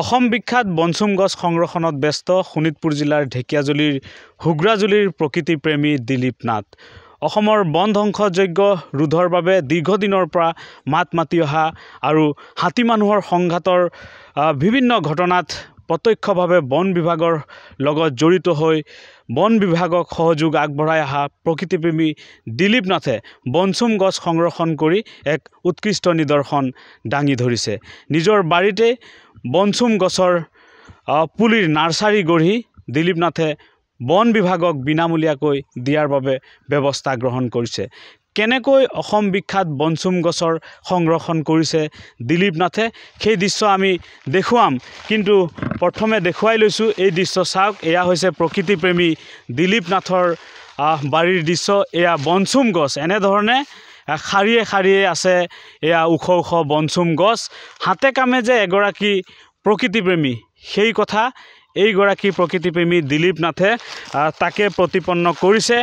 অসম বিখ্যাত বনচুম গছ সংৰক্ষণত ব্যস্ত শোণিতপুৰ জিলাৰ ঢেকীয়াজুলিৰ হুগ্ৰাজুলিৰ প্ৰকৃতিপ্ৰেমী দিলীপ নাথ অসমৰ বন ধ্বংসযজ্ঞ ৰোধৰ বাবে দীৰ্ঘদিনৰ পৰা মাত মাতি অহা আৰু হাতী মানুহৰ সংঘাতৰ বিভিন্ন ঘটনাত প্ৰত্যক্ষভাৱে বন বিভাগৰ লগত জড়িত হৈ বন বিভাগক সহযোগ আগবঢ়াই অহা প্ৰকৃতিপ্ৰেমী দিলীপ নাথে বনচুম গছ সংৰক্ষণ কৰি এক উৎকৃষ্ট নিদৰ্শন দাঙি ধৰিছে নিজৰ বাৰীতে বনচুম গছৰ পুলিৰ নাৰ্চাৰী গঢ়ি দিলীপ নাথে বন বিভাগক বিনামূলীয়াকৈ দিয়াৰ বাবে ব্যৱস্থা গ্ৰহণ কৰিছে কেনেকৈ অসম বিখ্যাত বনচুম গছৰ সংৰক্ষণ কৰিছে দিলীপ নাথে সেই দৃশ্য আমি দেখুৱাম কিন্তু প্ৰথমে দেখুৱাই লৈছোঁ এই দৃশ্য চাওক এয়া হৈছে প্ৰকৃতিপ্ৰেমী দিলীপ নাথৰ বাৰীৰ দৃশ্য এয়া বনচুম গছ এনেধৰণে শাৰীয়ে শাৰীয়ে আছে এয়া ওখ ওখ বনচুম গছ হাতে কামে যে এগৰাকী প্ৰকৃতিপ্ৰেমী সেই কথা এইগৰাকী প্ৰকৃতিপ্ৰেমী দিলীপ নাথে তাকে প্ৰতিপন্ন কৰিছে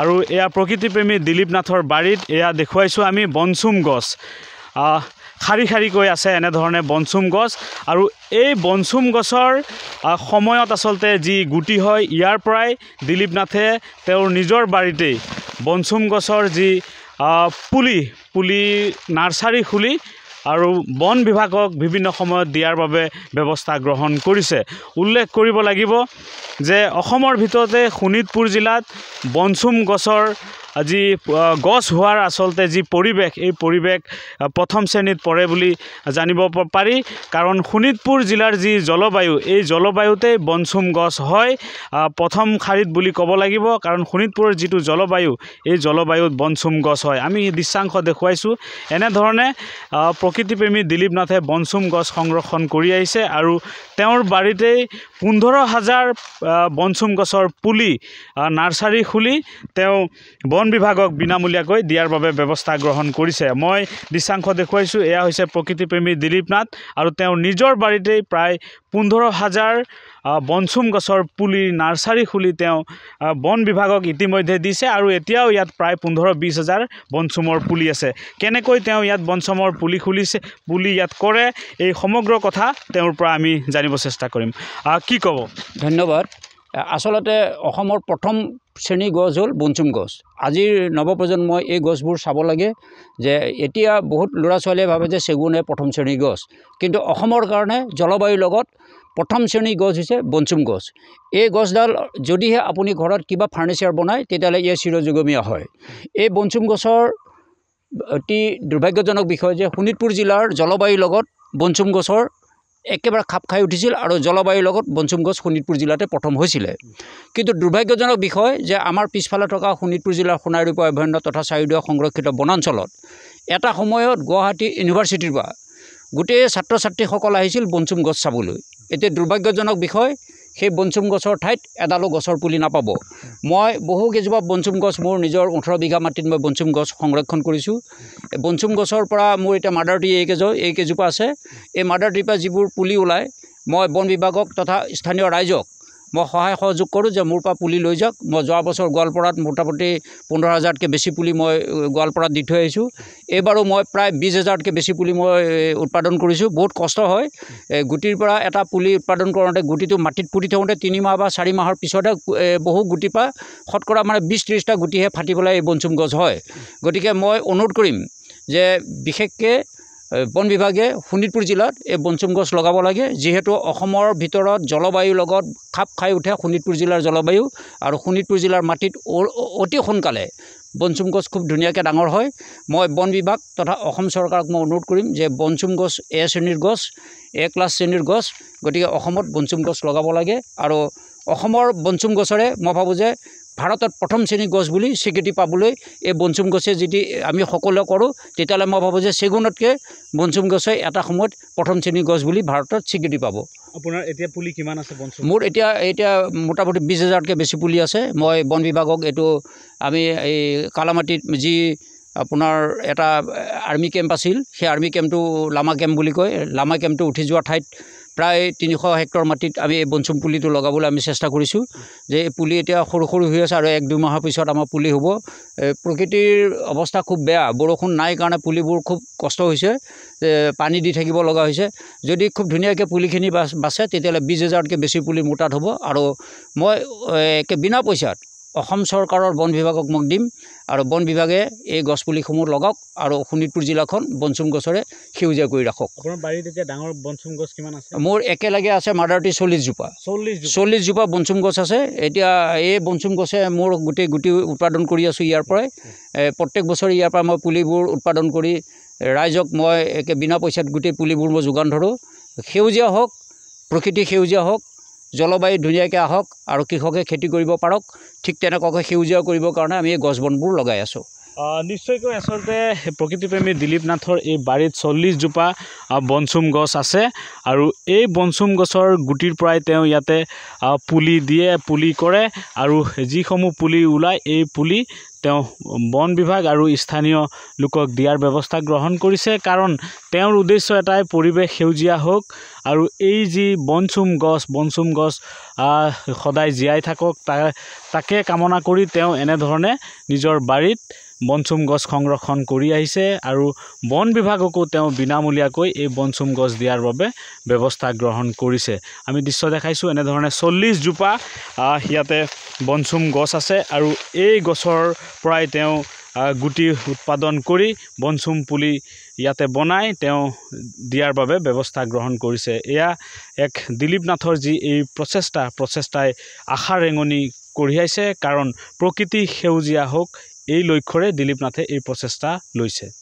আৰু এয়া প্ৰকৃতিপ্ৰেমী দিলীপ নাথৰ বাৰীত এয়া দেখুৱাইছোঁ আমি বনচুম গছ শাৰী শাৰীকৈ আছে এনেধৰণে বনচুম গছ আৰু এই বনচুম গছৰ সময়ত আচলতে যি গুটি হয় ইয়াৰ পৰাই দিলীপ নাথে তেওঁৰ নিজৰ বাৰীতেই বনচুম গছৰ যি পুলি পুলি নাৰ্চাৰী খুলি আৰু বন বিভাগক বিভিন্ন সময়ত দিয়াৰ বাবে ব্যৱস্থা গ্ৰহণ কৰিছে উল্লেখ কৰিব লাগিব যে অসমৰ ভিতৰতে শোণিতপুৰ জিলাত বনচুম গছৰ যি গছ হোৱাৰ আচলতে যি পৰিৱেশ এই পৰিৱেশ প্ৰথম শ্ৰেণীত পৰে বুলি জানিব পাৰি কাৰণ শোণিতপুৰ জিলাৰ যি জলবায়ু এই জলবায়ুতেই বনচুম গছ হয় প্ৰথম শাৰীত বুলি ক'ব লাগিব কাৰণ শোণিতপুৰৰ যিটো জলবায়ু এই জলবায়ুত বনচুম গছ হয় আমি দৃশ্যাংশ দেখুৱাইছোঁ এনেধৰণে প্ৰকৃতিপ্ৰেমী দিলীপ নাথে বনচুম গছ সংৰক্ষণ কৰি আহিছে আৰু তেওঁৰ বাৰীতেই পোন্ধৰ হাজাৰ বনচুম গছৰ পুলি নাৰ্চাৰী খুলি তেওঁ বন বন বিভাগক বিনামূলীয়াকৈ দিয়াৰ বাবে ব্যৱস্থা গ্ৰহণ কৰিছে মই দৃশ্যাংশ দেখুৱাইছোঁ এয়া হৈছে প্ৰকৃতিপ্ৰেমী দিলীপ নাথ আৰু তেওঁৰ নিজৰ বাৰীতেই প্ৰায় পোন্ধৰ হাজাৰ বনচুম গছৰ পুলি নাৰ্চাৰী খুলি তেওঁ বন বিভাগক ইতিমধ্যে দিছে আৰু এতিয়াও ইয়াত প্ৰায় পোন্ধৰ বিছ হাজাৰ বনচুমৰ পুলি আছে কেনেকৈ তেওঁ ইয়াত বনচুমৰ পুলি খুলিছে পুলি ইয়াত কৰে এই সমগ্ৰ কথা তেওঁৰ পৰা আমি জানিব চেষ্টা কৰিম কি ক'ব ধন্যবাদ আচলতে অসমৰ প্ৰথম শ্ৰেণীৰ গছ হ'ল বনচুম গছ আজিৰ নৱপ্ৰজন্মই এই গছবোৰ চাব লাগে যে এতিয়া বহুত ল'ৰা ছোৱালীয়ে ভাবে যে চেগুনে প্ৰথম শ্ৰেণীৰ গছ কিন্তু অসমৰ কাৰণে জলবায়ুৰ লগত প্ৰথম শ্ৰেণীৰ গছ হৈছে বনচুম গছ এই গছডাল যদিহে আপুনি ঘৰত কিবা ফাৰ্ণিচাৰ বনায় তেতিয়াহ'লে ইয়াৰ চিৰযুগমীয়া হয় এই বনচুম গছৰ অতি দুৰ্ভাগ্যজনক বিষয় যে শোণিতপুৰ জিলাৰ জলবায়ুৰ লগত বনচুম গছৰ একেবাৰে খাপ খাই উঠিছিল আৰু জলবায়ুৰ লগত বঞ্চুম গছ শোণিতপুৰ জিলাতে প্ৰথম হৈছিলে কিন্তু দুৰ্ভাগ্যজনক বিষয় যে আমাৰ পিছফালে থকা শোণিতপুৰ জিলাৰ সোণাৰীপ অভয়াৰণ্য তথা চাৰিদুৱা সংৰক্ষিত বনাঞ্চলত এটা সময়ত গুৱাহাটী ইউনিভাৰ্চিটিৰ পৰা গোটেই ছাত্ৰ ছাত্ৰীসকল আহিছিল বঞ্চুম গছ চাবলৈ এতিয়া দুৰ্ভাগ্যজনক বিষয় সেই বনচুম গছৰ ঠাইত এডালো গছৰ পুলি নাপাব মই বহু কেইজোপা বনচুম গছ মোৰ নিজৰ ওঠৰ বিঘা মাটিত মই বনচুম গছ সংৰক্ষণ কৰিছোঁ এই বনচুম গছৰ পৰা মোৰ এতিয়া মাডাৰ ট্ৰি এইকেইজোপ এইকেইজোপা আছে এই মাডাৰ ট্ৰিৰ পৰা যিবোৰ পুলি ওলায় মই বন বিভাগক তথা স্থানীয় ৰাইজক মই সহায় সহযোগ কৰোঁ যে মোৰ পৰা পুলি লৈ যাওক মই যোৱা বছৰ গোৱালপাৰাত মোটামুটি পোন্ধৰ হাজাৰতকৈ বেছি পুলি মই গোৱালপাৰাত দি থৈ আহিছোঁ এইবাৰো মই প্ৰায় বিছ হাজাৰতকৈ বেছি পুলি মই উৎপাদন কৰিছোঁ বহুত কষ্ট হয় গুটিৰ পৰা এটা পুলি উৎপাদন কৰোঁতে গুটিটো মাটিত পুতি থওঁতে তিনিমাহ বা চাৰি মাহৰ পিছতহে বহু গুটিৰ পৰা শতকৰা মানে বিছ ত্ৰিছটা গুটিহে ফাটি পেলাই এই বনচুম গছ হয় গতিকে মই অনুৰোধ কৰিম যে বিশেষকৈ বন বিভাগে শোণিতপুৰ জিলাত এই বনচুম গছ লগাব লাগে যিহেতু অসমৰ ভিতৰত জলবায়ুৰ লগত খাপ খাই উঠে শোণিতপুৰ জিলাৰ জলবায়ু আৰু শোণিতপুৰ জিলাৰ মাটিত অতি সোনকালে বনচুম গছ খুব ধুনীয়াকৈ ডাঙৰ হয় মই বন বিভাগ তথা অসম চৰকাৰক মই অনুৰোধ কৰিম যে বনচুম গছ এ শ্ৰেণীৰ গছ এ ক্লাছ শ্ৰেণীৰ গছ গতিকে অসমত বনচুম গছ লগাব লাগে আৰু অসমৰ বনচুম গছৰে মই ভাবোঁ যে ভাৰতত প্ৰথম শ্ৰেণীৰ গছ বুলি স্বীকৃতি পাবলৈ এই বনচুম গছে যদি আমি সকলোৱে কৰোঁ তেতিয়াহ'লে মই ভাবোঁ যে চেগুনতকৈ বনচুম গছে এটা সময়ত প্ৰথম শ্ৰেণীৰ গছ বুলি ভাৰতত স্বীকৃতি পাব আপোনাৰ এতিয়া পুলি কিমান আছে বনচুম মোৰ এতিয়া এতিয়া মোটামুটি বিছ হেজাৰতকৈ বেছি পুলি আছে মই বন বিভাগক এইটো আমি এই কালামাটিত যি আপোনাৰ এটা আৰ্মি কেম্প আছিল সেই আৰ্মি কেম্পটো লামা কেম্প বুলি কয় লামা কেম্পটো উঠি যোৱা ঠাইত প্ৰায় তিনিশ হেক্টৰ মাটিত আমি এই বনচুম পুলিটো লগাবলৈ আমি চেষ্টা কৰিছোঁ যে এই পুলি এতিয়া সৰু সৰু হৈ আছে আৰু এক দুই মাহৰ পিছত আমাৰ পুলি হ'ব প্ৰকৃতিৰ অৱস্থা খুব বেয়া বৰষুণ নাই কাৰণে পুলিবোৰ খুব কষ্ট হৈছে পানী দি থাকিব লগা হৈছে যদি খুব ধুনীয়াকৈ পুলিখিনি বাচে তেতিয়াহ'লে বিছ হেজাৰতকৈ বেছি পুলি মোৰ তাত হ'ব আৰু মই একে বিনা পইচাত অসম চৰকাৰৰ বন বিভাগক মোক দিম আৰু বন বিভাগে এই গছপুলিসমূহ লগাওক আৰু শোণিতপুৰ জিলাখন বনচুম গছৰে সেউজীয়া কৰি ৰাখক বাৰীত এতিয়া ডাঙৰ বনচুম গছ কিমান আছে মোৰ একেলগে আছে মাডাৰটি চল্লিছজোপা জোপা চল্লিছ চল্লিছ বনচুম গছ আছে এতিয়া এই বনচুম গছে মোৰ গোটেই গুটি উৎপাদন কৰি আছোঁ ইয়াৰ পৰাই প্ৰত্যেক বছৰে ইয়াৰ পৰা মই পুলিবোৰ উৎপাদন কৰি ৰাইজক মই একে বিনা পইচাত গোটেই পুলিবোৰ মই যোগান ধৰোঁ সেউজীয়া হওক প্ৰকৃতি সেউজীয়া হওক জলবায়ু ধুনীয়াকৈ আহক আৰু কৃষকে খেতি কৰিব পাৰক ঠিক তেনেকুৱাকৈ সেউজীয়া কৰিবৰ কাৰণে আমি এই গছ বনবোৰ লগাই আছোঁ নিশ্চয়কৈ আচলতে প্ৰকৃতিপ্ৰেমী দিলীপ নাথৰ এই বাৰীত চল্লিছজোপা বনচুম গছ আছে আৰু এই বনচুম গছৰ গুটিৰ পৰাই তেওঁ ইয়াতে পুলি দিয়ে পুলি কৰে আৰু যিসমূহ পুলি ওলায় এই পুলি তেওঁ বন বিভাগ আৰু স্থানীয় লোকক দিয়াৰ ব্যৱস্থা গ্ৰহণ কৰিছে কাৰণ তেওঁৰ উদ্দেশ্য এটাই পৰিৱেশ সেউজীয়া হওক আৰু এই যি বনচুম গছ বনচুম গছ সদায় জীয়াই থাকক তাকে কামনা কৰি তেওঁ এনেধৰণে নিজৰ বাৰীত বনচুম গছ সংৰক্ষণ কৰি আহিছে আৰু বন বিভাগকো তেওঁ বিনামূলীয়াকৈ এই বনচুম গছ দিয়াৰ বাবে ব্যৱস্থা গ্ৰহণ কৰিছে আমি দৃশ্য দেখাইছোঁ এনেধৰণে চল্লিছজোপা ইয়াতে বনচুম গছ আছে আৰু এই গছৰ পৰাই তেওঁ গুটি উৎপাদন কৰি বনচুম পুলি ইয়াতে বনাই তেওঁ দিয়াৰ বাবে ব্যৱস্থা গ্ৰহণ কৰিছে এয়া এক দিলীপ নাথৰ যি এই প্ৰচেষ্টা প্ৰচেষ্টাই আশা ৰেঙনি কঢ়িয়াইছে কাৰণ প্ৰকৃতি সেউজীয়া হওক এই লক্ষ্যৰে দিলীপ নাথে এই প্ৰচেষ্টা লৈছে